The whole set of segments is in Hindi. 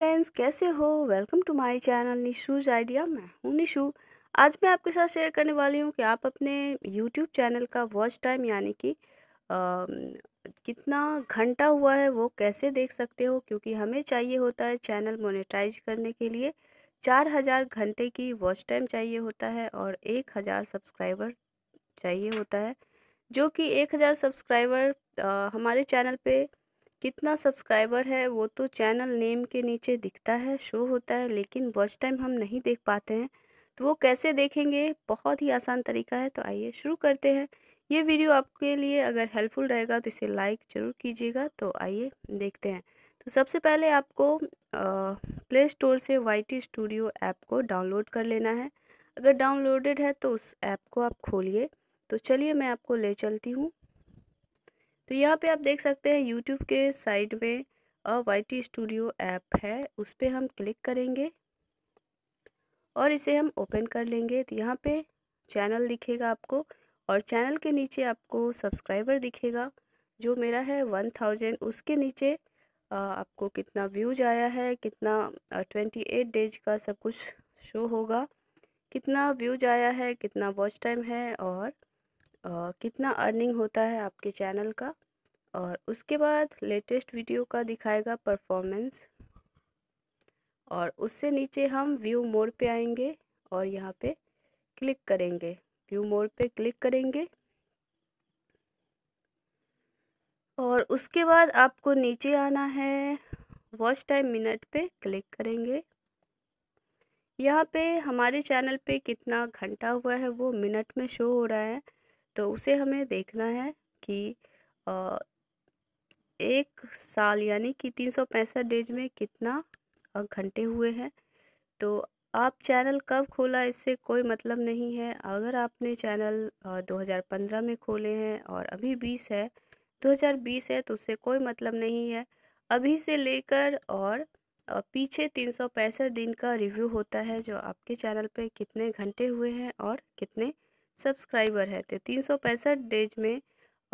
फ्रेंड्स कैसे हो welcome to my channel Nishu's idea मैं हूँ निशू आज मैं आपके साथ शेयर करने वाली हूँ कि आप अपने यूट्यूब चैनल का वॉच टाइम यानी कि कितना घंटा हुआ है वो कैसे देख सकते हो क्योंकि हमें चाहिए होता है चैनल मोनेटाइज करने के लिए चार हज़ार घंटे की वॉच टाइम चाहिए होता है और एक हज़ार सब्सक्राइबर चाहिए होता है जो कि एक हज़ार सब्सक्राइबर हमारे चैनल पर कितना सब्सक्राइबर है वो तो चैनल नेम के नीचे दिखता है शो होता है लेकिन वॉच टाइम हम नहीं देख पाते हैं तो वो कैसे देखेंगे बहुत ही आसान तरीका है तो आइए शुरू करते हैं ये वीडियो आपके लिए अगर हेल्पफुल रहेगा तो इसे लाइक ज़रूर कीजिएगा तो आइए देखते हैं तो सबसे पहले आपको प्ले स्टोर से वाई टी स्टूडियो ऐप को डाउनलोड कर लेना है अगर डाउनलोडेड है तो उस ऐप को आप खोलिए तो चलिए मैं आपको ले चलती हूँ तो यहाँ पे आप देख सकते हैं यूट्यूब के साइड में वाई टी स्टूडियो ऐप है उस पर हम क्लिक करेंगे और इसे हम ओपन कर लेंगे तो यहाँ पे चैनल दिखेगा आपको और चैनल के नीचे आपको सब्सक्राइबर दिखेगा जो मेरा है वन थाउजेंड उसके नीचे आपको कितना व्यूज आया है कितना ट्वेंटी एट डेज का सब कुछ शो होगा कितना व्यूज आया है कितना वॉच टाइम है और कितना अर्निंग होता है आपके चैनल का और उसके बाद लेटेस्ट वीडियो का दिखाएगा परफॉर्मेंस और उससे नीचे हम व्यू मोड पे आएंगे और यहाँ पे क्लिक करेंगे व्यू मोड पे क्लिक करेंगे और उसके बाद आपको नीचे आना है वॉच टाइम मिनट पे क्लिक करेंगे यहाँ पे हमारे चैनल पे कितना घंटा हुआ है वो मिनट में शो हो रहा है तो उसे हमें देखना है कि एक साल यानी कि तीन सौ पैंसठ डेज में कितना घंटे हुए हैं तो आप चैनल कब खोला इससे कोई मतलब नहीं है अगर आपने चैनल 2015 में खोले हैं और अभी 20 है 2020 है तो उससे कोई मतलब नहीं है अभी से लेकर और पीछे तीन सौ पैंसठ दिन का रिव्यू होता है जो आपके चैनल पे कितने घंटे हुए हैं और कितने सब्सक्राइबर है तो तीन सौ पैंसठ डेज में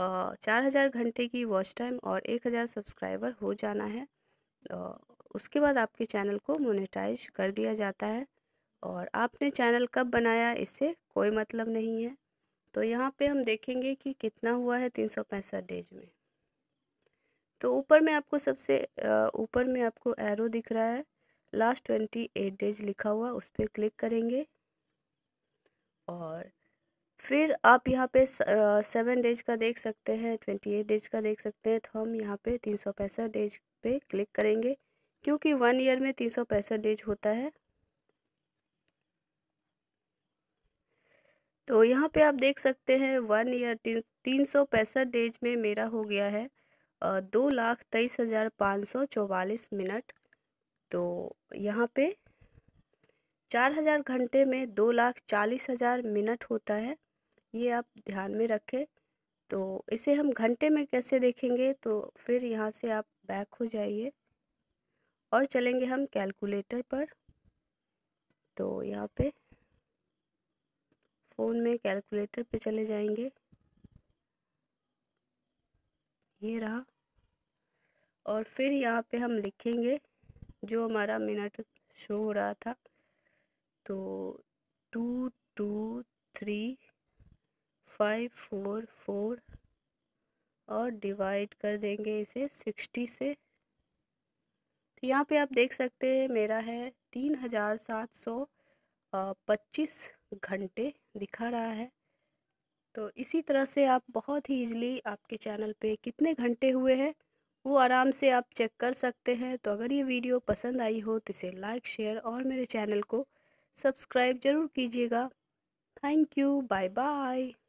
चार हज़ार घंटे की वॉच टाइम और एक हज़ार सब्सक्राइबर हो जाना है उसके बाद आपके चैनल को मोनेटाइज कर दिया जाता है और आपने चैनल कब बनाया इससे कोई मतलब नहीं है तो यहाँ पे हम देखेंगे कि कितना हुआ है तीन सौ पैंसठ डेज में तो ऊपर में आपको सबसे ऊपर में आपको एरो दिख रहा है लास्ट ट्वेंटी एट डेज लिखा हुआ उस पर क्लिक करेंगे और फिर आप यहाँ पे सेवन डेज का देख सकते हैं ट्वेंटी एट डेज का देख सकते हैं तो हम यहाँ पे तीन सौ पैंसठ डेज पे क्लिक करेंगे क्योंकि वन ईयर में तीन सौ पैंसठ डेज होता है तो यहाँ पे आप देख सकते हैं वन ईयर तीन सौ पैंसठ डेज में मेरा हो गया है दो लाख तेईस हज़ार पाँच सौ चौवालीस मिनट तो यहाँ पे चार हज़ार घंटे में दो लाख चालीस हज़ार मिनट होता है ये आप ध्यान में रखें तो इसे हम घंटे में कैसे देखेंगे तो फिर यहाँ से आप बैक हो जाइए और चलेंगे हम कैलकुलेटर पर तो यहाँ पे फ़ोन में कैलकुलेटर पे चले जाएंगे ये रहा और फिर यहाँ पे हम लिखेंगे जो हमारा मिनट शो हो रहा था तो two two three five four four और डिवाइड कर देंगे इसे सिक्सटी से तो यहाँ पे आप देख सकते हैं मेरा है तीन हज़ार सात सौ पच्चीस घंटे दिखा रहा है तो इसी तरह से आप बहुत ही इजीली आपके चैनल पे कितने घंटे हुए हैं वो आराम से आप चेक कर सकते हैं तो अगर ये वीडियो पसंद आई हो तो इसे लाइक शेयर और मेरे चैनल को सब्सक्राइब ज़रूर कीजिएगा थैंक यू बाय बाय